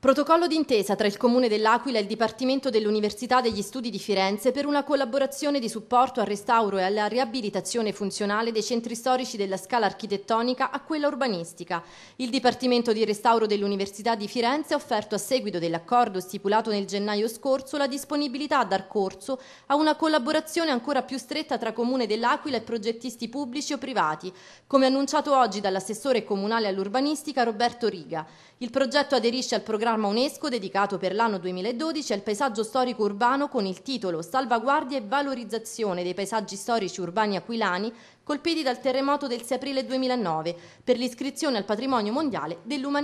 Protocollo d'intesa tra il Comune dell'Aquila e il Dipartimento dell'Università degli Studi di Firenze per una collaborazione di supporto al restauro e alla riabilitazione funzionale dei centri storici della scala architettonica a quella urbanistica. Il Dipartimento di Restauro dell'Università di Firenze ha offerto a seguito dell'accordo stipulato nel gennaio scorso la disponibilità a dar corso a una collaborazione ancora più stretta tra Comune dell'Aquila e progettisti pubblici o privati, come annunciato oggi dall'assessore comunale all'urbanistica Roberto Riga. Il progetto aderisce al programma programma UNESCO dedicato per l'anno 2012 al paesaggio storico urbano con il titolo Salvaguardia e valorizzazione dei paesaggi storici urbani aquilani colpiti dal terremoto del 6 aprile 2009 per l'iscrizione al patrimonio mondiale dell'umanità.